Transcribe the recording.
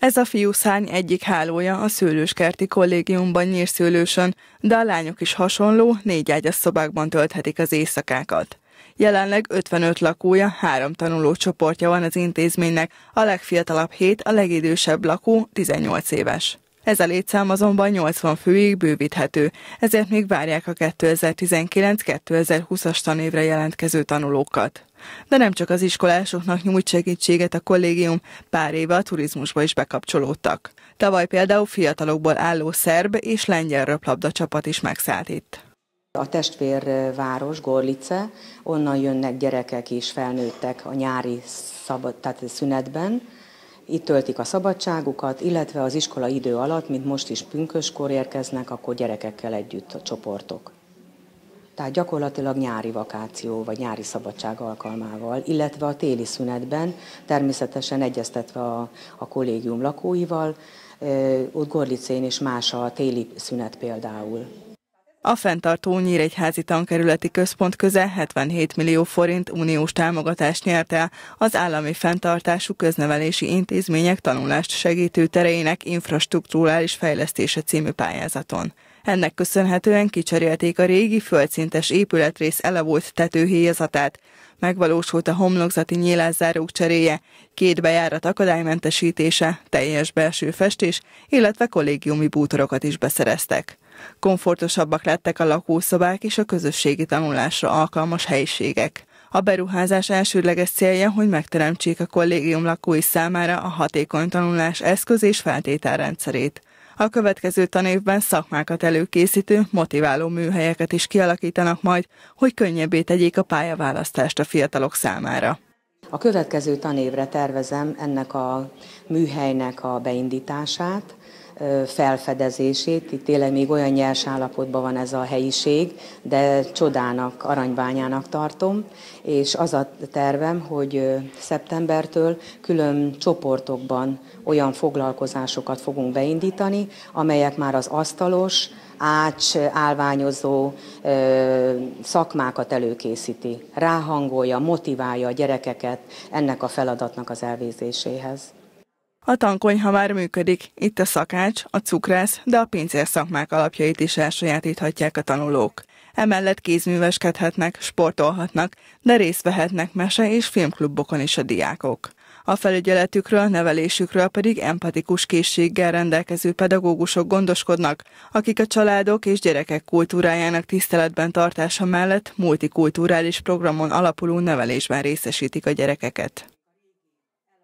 Ez a fiú szány egyik hálója a szőlőskerti kollégiumban nyírszőlősön, de a lányok is hasonló, négy ágyas szobákban tölthetik az éjszakákat. Jelenleg 55 lakója, három tanuló csoportja van az intézménynek, a legfiatalabb 7, a legidősebb lakó 18 éves. Ez a létszám azonban 80 főig bővíthető, ezért még várják a 2019-2020-as tanévre jelentkező tanulókat. De nem csak az iskolásoknak nyújt segítséget a kollégium, pár éve a turizmusba is bekapcsolódtak. Tavaly például fiatalokból álló szerb és lengyel röplabda csapat is megszállt itt. A testvérváros, Gorlice, onnan jönnek gyerekek és felnőttek a nyári szabad, tehát szünetben. Itt töltik a szabadságukat, illetve az iskola idő alatt, mint most is pünköskor érkeznek, akkor gyerekekkel együtt a csoportok tehát gyakorlatilag nyári vakáció vagy nyári szabadság alkalmával, illetve a téli szünetben, természetesen egyeztetve a, a kollégium lakóival, ott Gorlicén és más a téli szünet például. A fenntartó Nyíregyházi Tankerületi Központ köze 77 millió forint uniós támogatást nyert el az állami fenntartású köznevelési intézmények tanulást segítő tereinek infrastruktúrális fejlesztése című pályázaton. Ennek köszönhetően kicserélték a régi földszintes épületrész elavult tetőhéjazatát. Megvalósult a homlokzati nyílászárók cseréje, két bejárat akadálymentesítése, teljes belső festés, illetve kollégiumi bútorokat is beszereztek. Komfortosabbak lettek a lakószobák és a közösségi tanulásra alkalmas helyiségek. A beruházás elsődleges célja, hogy megteremtsék a kollégium lakói számára a hatékony tanulás eszköz és feltételrendszerét. A következő tanévben szakmákat előkészítő, motiváló műhelyeket is kialakítanak majd, hogy könnyebbé tegyék a pályaválasztást a fiatalok számára. A következő tanévre tervezem ennek a műhelynek a beindítását, felfedezését. Itt tényleg még olyan nyers állapotban van ez a helyiség, de csodának, aranybányának tartom, és az a tervem, hogy szeptembertől külön csoportokban olyan foglalkozásokat fogunk beindítani, amelyek már az asztalos, ács álványozó ö, szakmákat előkészíti, ráhangolja, motiválja a gyerekeket ennek a feladatnak az elvégzéséhez. A tankonyha már működik, itt a szakács, a cukrász, de a pincér szakmák alapjait is elsajátíthatják a tanulók. Emellett kézműveskedhetnek, sportolhatnak, de részt vehetnek mese és filmklubokon is a diákok. A felügyeletükről, nevelésükről pedig empatikus készséggel rendelkező pedagógusok gondoskodnak, akik a családok és gyerekek kultúrájának tiszteletben tartása mellett multikulturális programon alapuló nevelésben részesítik a gyerekeket.